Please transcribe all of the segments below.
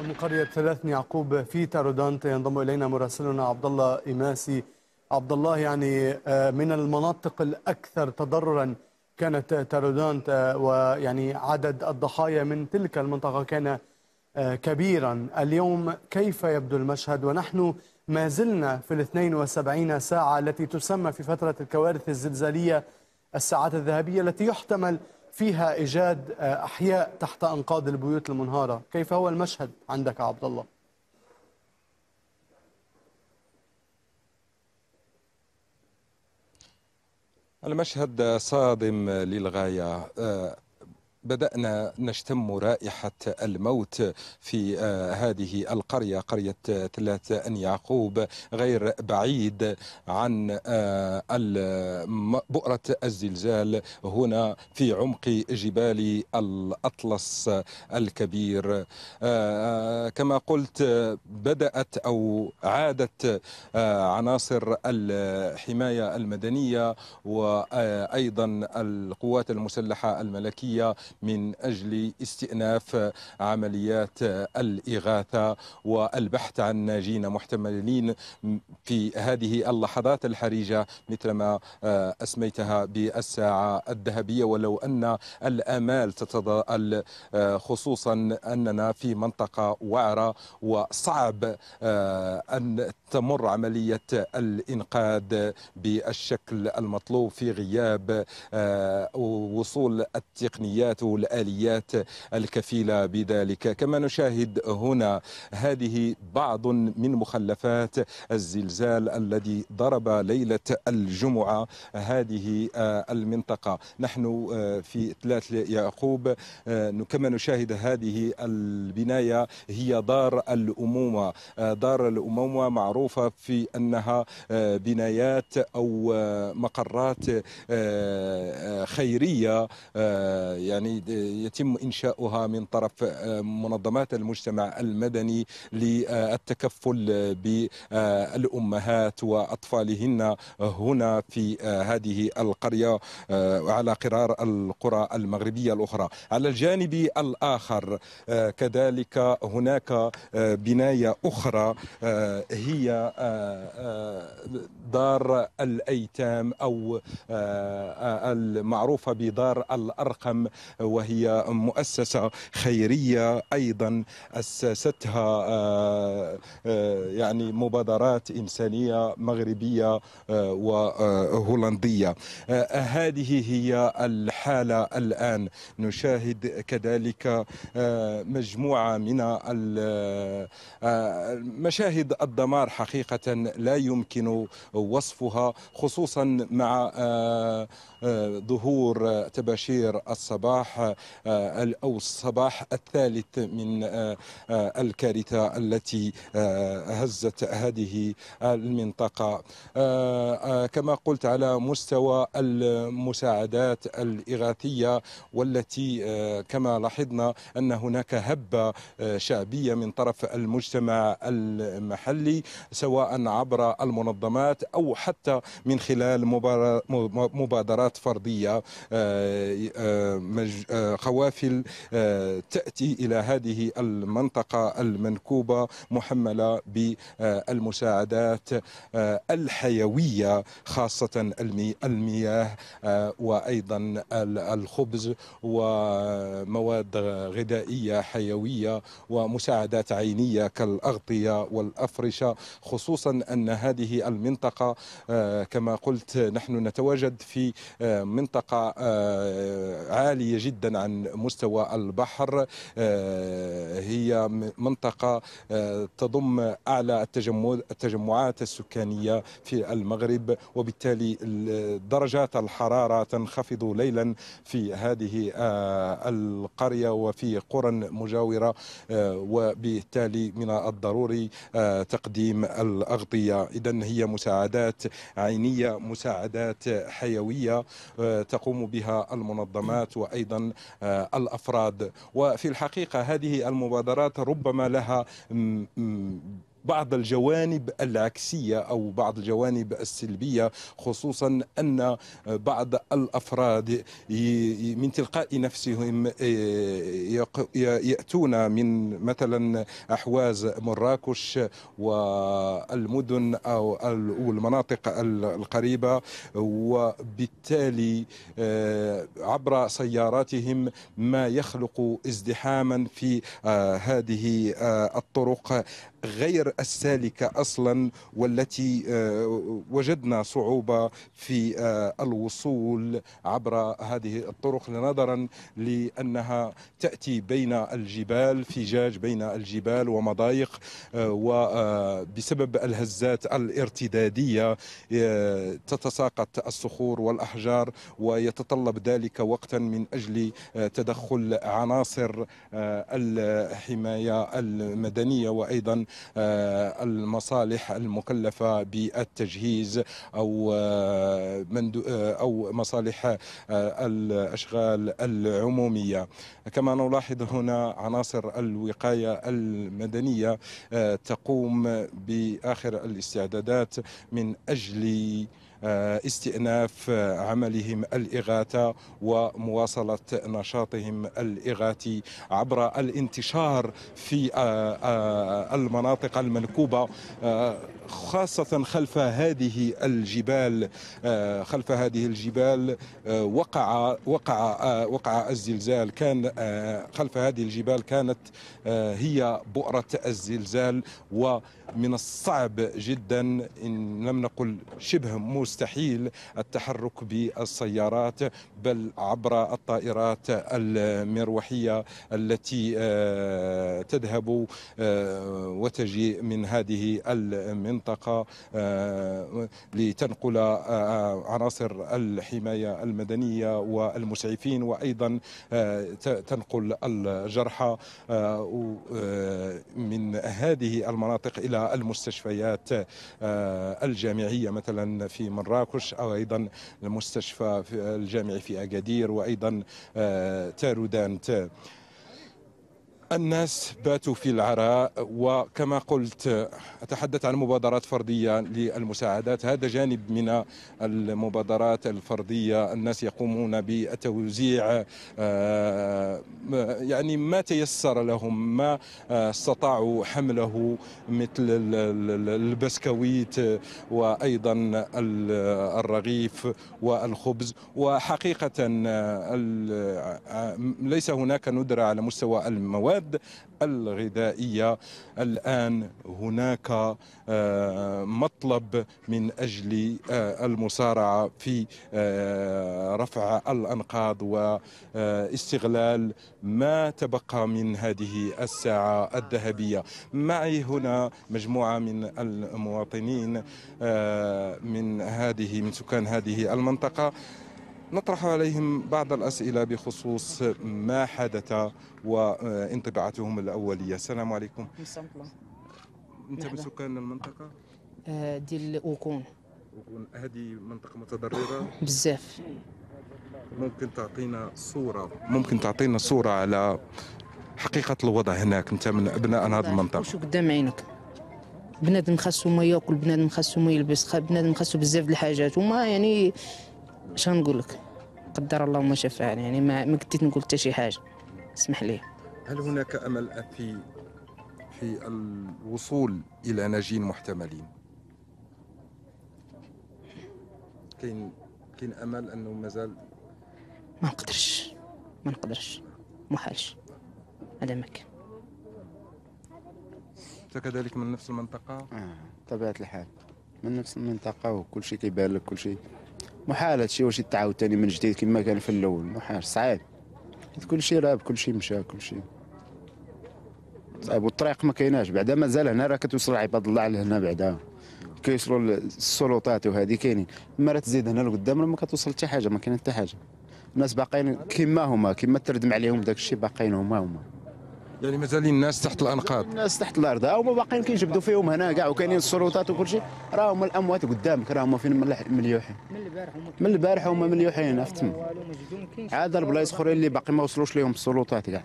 من قرية ثلاث يعقوب في تارودانت ينضم إلينا مراسلنا عبد الله إماسي عبد الله يعني آه، من المناطق الأكثر تضررا كانت تارودانت آه، ويعني عدد الضحايا من تلك المنطقة كان آه، كبيرا اليوم كيف يبدو المشهد ونحن ما زلنا في ال 72 ساعة التي تسمى في فترة الكوارث الزلزالية الساعات الذهبية التي يحتمل فيها إيجاد آه، أحياء تحت أنقاض البيوت المنهارة كيف هو المشهد عندك عبد الله المشهد صادم للغاية آه، بدأنا نشتم رائحة الموت في آه، هذه القرية قرية ثلاثة أن يعقوب غير بعيد عن آه، بؤرة الزلزال هنا في عمق جبال الأطلس الكبير آه، كما قلت بدأت أو عادت عناصر الحماية المدنية وأيضا القوات المسلحة الملكية من أجل استئناف عمليات الإغاثة والبحث عن ناجين محتملين في هذه اللحظات الحرجة مثل ما آه، أسميتها بالساعة الذهبية ولو أن الآمال تتضاءل آه، خصوصا أننا في منطقة وعرة وصعب آه، أن تستمر عملية الإنقاذ بالشكل المطلوب في غياب آه، وصول التقنيات والآليات الكفيلة بذلك كما نشاهد هنا هذه بعض من مخلفات الزلزال الذي ضرب ليلة الجمعة هذه آه، المنطقة نحن آه، في ثلاث يعقوب كما نشاهد هذه البناية هي دار الأمومة دار الأمومة معروفة معروفة في أنها آه، بنايات أو آه، مقرات آه، خيرية يعني يتم إنشاؤها من طرف منظمات المجتمع المدني للتكفل بالأمهات وأطفالهن هنا في هذه القرية وعلى قرار القرى المغربية الأخرى على الجانب الآخر كذلك هناك بناية أخرى هي آه، آه، دار الايتام او آه، المعروفه بدار الارقم وهي مؤسسه خيريه ايضا اسستها يعني مبادرات انسانيه مغربيه وهولنديه هذه هي الحاله الان نشاهد كذلك مجموعه من مشاهد الدمار حقيقة لا يمكن وصفها خصوصا مع آه، آه، ظهور تباشير الصباح آه، أو الصباح الثالث من الكارثة التي هزت هذه المنطقة كما قلت على مستوى المساعدات الإغاثية والتي كما لاحظنا أن هناك هبة شعبية من طرف المجتمع المحلي سواء عبر المنظمات او حتى من خلال مبادرات فرديه آه، آه، آه، قوافل تاتي الى هذه المنطقه المنكوبه محمله بالمساعدات الحيويه خاصه المياه وايضا الخبز ومواد غذائيه حيويه ومساعدات عينيه كالاغطيه والافرشه خصوصا أن هذه المنطقة آه، كما قلت نحن نتواجد في آه، منطقة آه، عالية جدا عن مستوى البحر هي منطقة تضم أعلى التجمعات السكانية في المغرب وبالتالي درجات الحرارة تنخفض ليلا في هذه القرية وفي قرى مجاورة وبالتالي من الضروري تقديم الأغطية إذا هي مساعدات عينية مساعدات حيوية آه، تقوم بها المنظمات وأيضا آه، الأفراد وفي الحقيقة هذه المبادرات ربما لها بعض الجوانب العكسية أو بعض الجوانب السلبية خصوصا أن بعض الأفراد من تلقاء نفسهم آه، يأتون من مثلا أحواز مراكش والمدن أو المناطق القريبة وبالتالي آه، عبر سياراتهم ما يخلق ازدحاما في آه، هذه الطرق غير السالكه اصلا والتي آه، وجدنا صعوبه في آه، الوصول عبر هذه الطرق نظرا لانها تاتي بين الجبال فجاج بين الجبال ومضايق آه، وبسبب الهزات الارتداديه تتساقط الصخور والاحجار ويتطلب ذلك وقتا من اجل تدخل عناصر الحمايه المدنيه وايضا المصالح المكلفة بالتجهيز أو آه، آه، أو مصالح آه، الأشغال العمومية كما نلاحظ هنا عناصر الوقاية المدنية تقوم بآخر الاستعدادات من أجل آه، استئناف آه، عملهم الإغاثة ومواصلة نشاطهم الإغاثي عبر الانتشار في آه، المناطق المنكوبة خاصة خلف هذه الجبال خلف هذه الجبال وقع وقع وقع الزلزال كان خلف هذه الجبال كانت هي بؤرة الزلزال ومن الصعب جدا إن لم نقل شبه موسى يستحيل التحرك بالسيارات بل عبر الطائرات المروحيه التي آه، تذهب آه، وتجي من هذه المنطقه آه، لتنقل عناصر الحمايه المدنيه والمسعفين وايضا تنقل الجرحى من هذه المناطق الى المستشفيات الجامعيه مثلا في منطقة مراكش أو أيضا المستشفى الجامعي في أكادير وأيضا آه، تارودان تار الناس باتوا في العراء وكما قلت أتحدث عن مبادرات فردية للمساعدات هذا جانب من المبادرات الفردية الناس يقومون بالتوزيع آه، يعني ما تيسر لهم ما استطاعوا حمله مثل البسكويت وأيضا الرغيف والخبز وحقيقة آه، ليس هناك ندرة على مستوى المواد المواد الغذائيه الان هناك آه، مطلب من اجل آه، المسارعه في آه، رفع الانقاض واستغلال ما تبقى من هذه الساعه الذهبيه معي هنا مجموعه من المواطنين من هذه من سكان هذه المنطقه نطرح عليهم بعض الأسئلة بخصوص ما حدث وانطباعاتهم الأولية السلام عليكم أنت من سكان المنطقة؟ آه، ديال أوكون هذه منطقة متضررة؟ بزاف ممكن تعطينا صورة ممكن تعطينا صورة على حقيقة الوضع هناك أنت من أبناء هذه المنطقة شو قدام عينك بنادم خاصو ما ياكل بنادم خاصو ما يلبس بنادم خاصو بزاف د الحاجات هما يعني شنو نقول لك قدر الله ما فعل يعني ما ما قديت نقول حتى شي حاجه اسمح لي هل هناك امل في في الوصول الى ناجين محتملين كاين كاين امل انه مازال ما نقدرش ما نقدرش محالش هذا ما كان انت كذلك من نفس المنطقه اه طبيعه الحال من نفس المنطقه وكل شيء كيبان لك كل شيء محال هادشي واش يتعاود ثاني من جديد كما كان في الاول محال صعيب كل شيء راب كل شيء مشى كل شيء صعيب والطريق ما كايناش بعدا مازال هنا راه كتوصل عباد الله على هنا بعدا كيوصلوا السلطات وهذه كاينين اما راه تزيد هنا لقدام راه ما كتوصل حتى حاجه ما كاين حتى حاجه الناس باقيين كما هما كما تردم عليهم داك الشيء باقيين هما هما يعني مازالين الناس تحت الانقاض الناس تحت الارض هما باقيين كيجبدوا فيهم هنا كاع وكاينين السلطات وكل شيء راه هما الاموات قدامك راه هما فين مليوحين من البارح هما مليوحين عرفت عاد البلايص اخرين اللي باقي ما وصلوش لهم السلطات كاع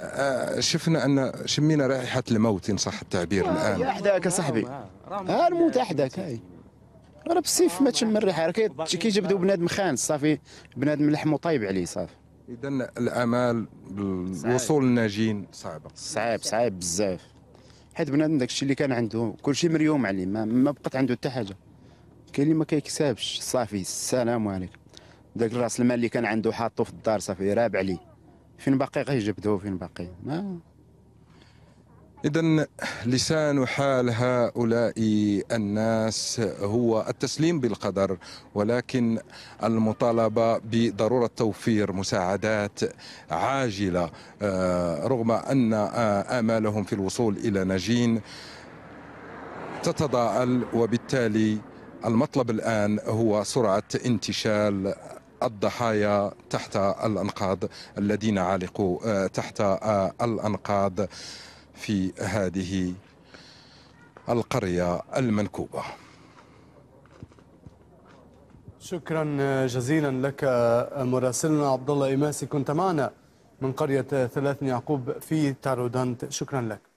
آه، شفنا ان شمينا رائحه الموت ان صح التعبير الان احداك صاحبي ها الموت احداك هاي راه بالسيف ما تشم الريحه راه كيجبدوا بنادم خانس صافي بنادم لحمه طايب عليه صافي اذا الامال بالوصول الناجين صعبه صعيب صعيب بزاف حيت بنادم داكشي اللي كان عنده كلشي مريوم عليه ما, ما بقات عنده حتى حاجه كاين اللي ما كيكسبش صافي السلام عليكم داك راس المال اللي كان عنده حاطو في الدار صافي راب عليه فين باقي غيجبدوه فين باقي ما إذا لسان حال هؤلاء الناس هو التسليم بالقدر ولكن المطالبة بضرورة توفير مساعدات عاجلة آه، رغم أن آه، آمالهم في الوصول إلى نجين تتضاءل وبالتالي المطلب الآن هو سرعة انتشال الضحايا تحت الأنقاض الذين عالقوا آه، تحت الأنقاض في هذه القرية المنكوبة شكرا جزيلا لك مراسلنا عبد الله إماسي كنت معنا من قرية ثلاث يعقوب في تارودانت شكرا لك